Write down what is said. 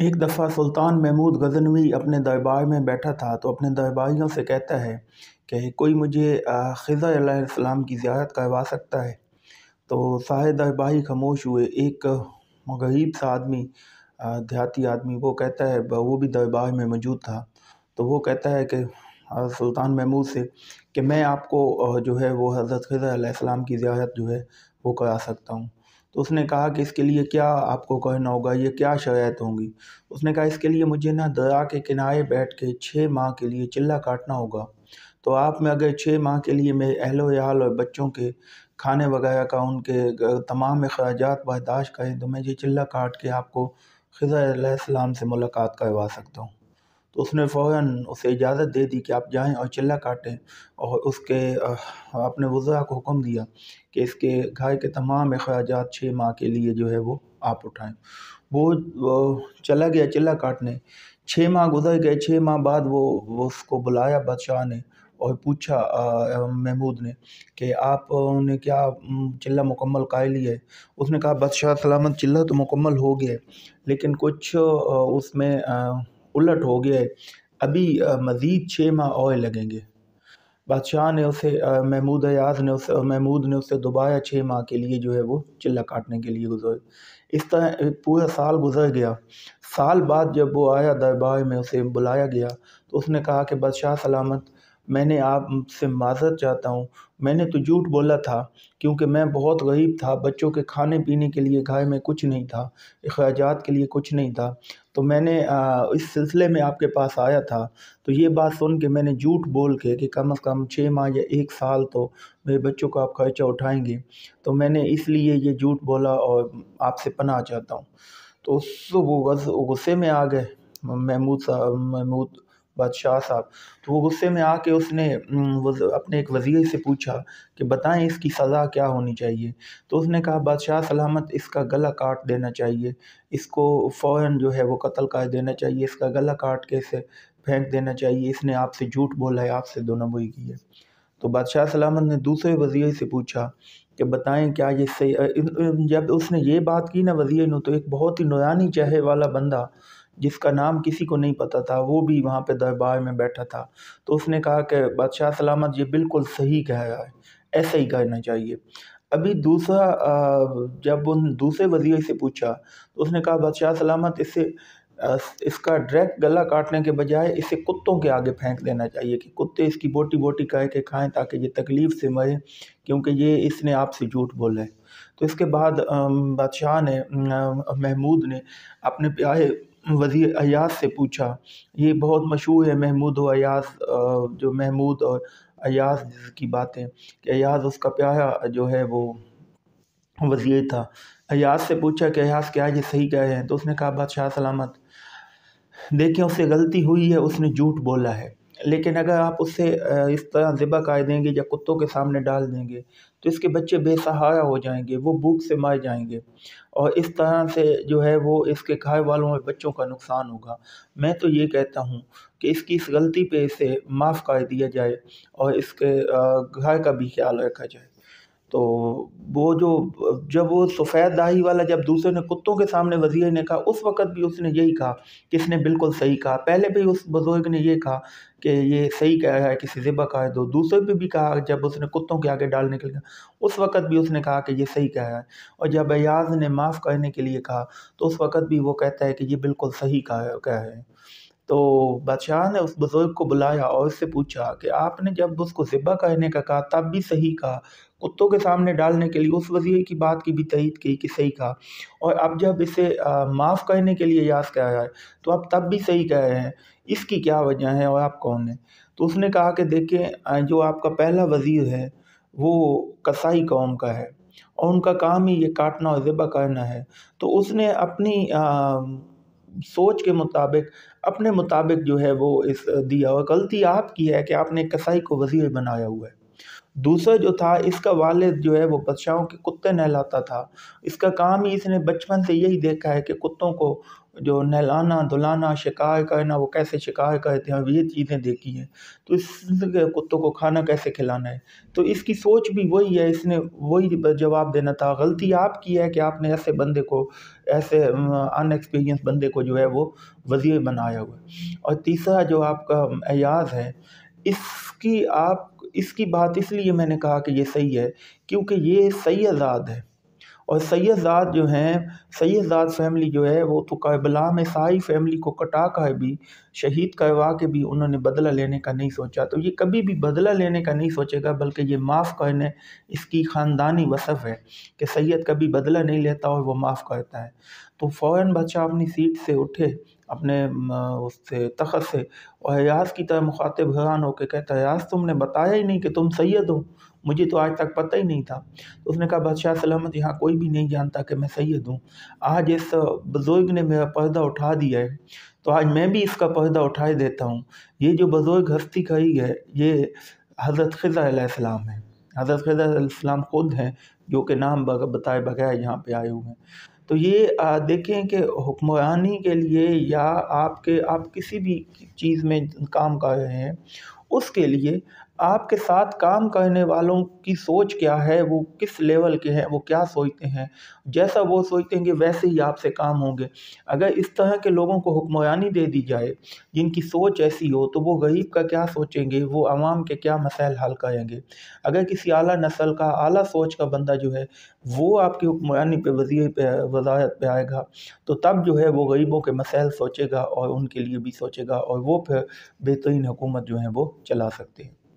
एक दफ़ा सुल्तान महमूद गजनवी अपने दरबार में बैठा था तो अपने दरबारियों से कहता है कि कोई मुझे ख़िज़ा की ज़्यारत करवा सकता है तो सारे दरबारी खामोश हुए एक गरीब सा आदमी देहाती आदमी वो कहता है वो भी दरबार में मौजूद था तो वो कहता है कि सुल्तान महमूद से कि मैं आपको जो है वो हज़रत ख़ज़र की ज़्यारत जो है वो करा सकता हूँ तो उसने कहा कि इसके लिए क्या आपको कहना होगा ये क्या शरात होंगी उसने कहा इसके लिए मुझे ना दया के किनारे बैठ के छः माह के लिए चिल्ला काटना होगा तो आप में अगर छः माह के लिए मेरे अहलो याल और बच्चों के खाने वगैरह का उनके तमाम अखराज बर्दाश्त करें तो मैं ये चिल्ला काट के आपको खज़ा सलाम से मुलाकात करवा सकता हूँ तो उसने फ़ौरन उसे इजाज़त दे दी कि आप जाएं और चिल्ला काटें और उसके अपने वज़रा को हुक्म दिया कि इसके घर के तमाम अखराज छः माह के लिए जो है वो आप उठाएं वो चला गया चिल्ला काटने छः माह गुजर गए छः माह बाद वो, वो उसको बुलाया बादशाह ने और पूछा महमूद ने कि आपने क्या चिल्ला मुकम्मल लिया है उसने कहा बादशाह सलामत चिल्ला तो मुकम्मल हो गया लेकिन कुछ उसमें उलट हो गया है अभी मज़ीद छः माह और लगेंगे बादशाह ने उसे महमूद अयाज ने उस महमूद ने उसे दोबारा छः माह के लिए जो है वो चिल्ला काटने के लिए गुजर इस तरह पूरा साल गुजर गया साल बाद जब वो आया दरबार में उसे बुलाया गया तो उसने कहा कि बादशाह सलामत मैंने आपसे माजर चाहता हूँ मैंने तो झूठ बोला था क्योंकि मैं बहुत गरीब था बच्चों के खाने पीने के लिए घर में कुछ नहीं था अखराजात के लिए कुछ नहीं था तो मैंने आ, इस सिलसिले में आपके पास आया था तो ये बात सुन के मैंने झूठ बोल के कि कम अज़ कम छः माह या एक साल तो मेरे बच्चों का आप खर्चा उठाएंगे तो मैंने इसलिए ये झूठ बोला और आपसे पनाह चाहता हूँ तो उस वो गुस्से में आ गए महमूद साहब महमूद बादशाह साहब तो वो गुस्से में आके उसने अपने एक वज़ीर से पूछा कि बताएं इसकी सज़ा क्या होनी चाहिए तो उसने कहा बादशाह सलामत इसका गला काट देना चाहिए इसको फ़ौर जो है वो कत्ल कर देना चाहिए इसका गला काट के इसे फेंक देना चाहिए इसने आपसे झूठ बोला है आपसे दोनों की है तो बादशाह सलामत ने दूसरे वज़ीर से पूछा कि बताएं क्या ये सही जब उसने ये बात की ना वजीर ने तो एक बहुत ही नुरानी चेहरे वाला बंदा जिसका नाम किसी को नहीं पता था वो भी वहाँ पे दरबार में बैठा था तो उसने कहा कि बादशाह सलामत ये बिल्कुल सही कह रहा है ऐसा ही कहना चाहिए अभी दूसरा जब उन दूसरे वजीर से पूछा तो उसने कहा बादशाह सलामत इसे इसका डायरेक्ट गला काटने के बजाय इसे कुत्तों के आगे फेंक देना चाहिए कि कुत्ते इसकी बोटी बोटी कह के खाएं ताकि ये तकलीफ़ से मरे क्योंकि ये इसने आपसे झूठ बोला है तो इसके बाद बादशाह ने महमूद ने अपने प्यारे वज़ीर अयास से पूछा ये बहुत मशहूर है महमूद व अयास जो महमूद और अयास जिसकी बातें कि अयास उसका प्यारा जो है वो वज़ीर था अयास से पूछा कि अयास क्या ये सही कह रहे हैं तो उसने कहा बादशाह सलामत देखें उससे गलती हुई है उसने झूठ बोला है लेकिन अगर आप उसे इस तरह ज़िबा कर देंगे या कुत्तों के सामने डाल देंगे तो इसके बच्चे बेसहारा हो जाएंगे वो भूख से मर जाएंगे और इस तरह से जो है वो इसके घर वालों और बच्चों का नुकसान होगा मैं तो ये कहता हूँ कि इसकी इस गलती पे इसे माफ़ कर दिया जाए और इसके घर का भी ख्याल रखा जाए तो वो जो जब वो सफ़ेद दाही वाला जब दूसरे ने कुत्तों के सामने वज़ीर ने कहा उस वक़्त भी उसने यही कहा कि इसने बिल्कुल सही कहा पहले भी उस बुज़ुर्ग ने ये कहा कि ये सही कह रहा है किसी ज़िबा का है तो दूसरे पे भी कहा जब उसने कुत्तों के आगे डालने के लिए उस वक़्त भी उसने कहा कि ये सही कह रहा है और जब अयाज ने माफ़ करने के लिए कहा तो उस वक़्त भी वो कहता है कि ये बिल्कुल सही कहा कह रहे हैं तो बादशाह ने उस बुज़ुर्ग को बुलाया और उससे पूछा कि आपने जब उसको ज़िब्बा कहने का कहा तब भी सही कहा कुत्तों के सामने डालने के लिए उस वजीर की बात की भी तहीद की कि सही कहा और अब जब इसे माफ़ कहने के लिए याद कह रहा है तो आप तब भी सही कह रहे हैं इसकी क्या वजह है और आप कौन हैं तो उसने कहा कि देखें जो आपका पहला वज़ीर है वो कसाई कौम का है और उनका काम ही ये काटना और ज़िब्बा करना है तो उसने अपनी आ, सोच के मुताबिक अपने मुताबिक जो है वो इस दिया हुआ गलती आपकी है कि आपने कसाई को वज़ीर बनाया हुआ है दूसरा जो था इसका वालिद जो है वो बादशाहों के कुत्ते नहलाता था इसका काम ही इसने बचपन से यही देखा है कि कुत्तों को जो नहलाना धुलाना शिकार करना वो कैसे शिकार करते हैं ये चीज़ें देखी हैं तो इस कुत्तों को खाना कैसे खिलाना है तो इसकी सोच भी वही है इसने वही जवाब देना था गलती आपकी है कि आपने ऐसे बंदे को ऐसे अनएक्सपीरियंस बंदे को जो है वो वज़ीर बनाया हुआ और तीसरा जो आपका एयाज है इसकी आप इसकी बात इसलिए मैंने कहा कि ये सही है क्योंकि ये सैदाद है और सैदाद जो हैं सैदाद फैमिली जो है वो तो कबला में सारी फैमिली को कटा कर भी शहीद करवा के भी उन्होंने बदला लेने का नहीं सोचा तो ये कभी भी बदला लेने का नहीं सोचेगा बल्कि ये माफ़ करने इसकी ख़ानदानी वसफ़ है कि सैयद कभी बदला नहीं लेता और वो माफ़ करता है तो फ़ौर बच्चा अपनी सीट से उठे अपने उससे तखत से और एयाज की तरह मुखातिब हैरान होकर कहता है एयाज तुमने बताया ही नहीं कि तुम सैयद हो मुझे तो आज तक पता ही नहीं था तो उसने कहा बादशाह सलामत यहाँ कोई भी नहीं जानता कि मैं सैयद हूँ आज इस बुज़ुर्ग ने मेरा पर्दा उठा दिया है तो आज मैं भी इसका पर्दा उठाए देता हूँ ये जो बुज़ुर्ग हस्ती खड़ी है ये हज़रत खिजाम है हज़रत ख़ज़ाम खुद हैं जो कि नाम बताए बगैर यहाँ पे आए हुए हैं तो ये देखें कि हुक्मरानी के लिए या आपके आप किसी भी चीज़ में काम कर रहे हैं उसके लिए आपके साथ काम करने वालों की सोच क्या है वो किस लेवल के हैं वो क्या सोचते हैं जैसा वो सोचते हैं वैसे ही आपसे काम होंगे अगर इस तरह के लोगों को हुक्मरानी दे दी जाए जिनकी सोच ऐसी हो तो वो गरीब का क्या सोचेंगे वो आवाम के क्या मसाइल हल करेंगे अगर किसी आला नस्ल का आला सोच का बंदा जो है वो आपकी हुक्मरानी पे वजीर पे वजारत पे आएगा तो तब जो है वो गरीबों के मसाइल सोचेगा और उनके लिए भी सोचेगा और वो फिर बेहतरीन हुकूमत जो है वो चला सकते हैं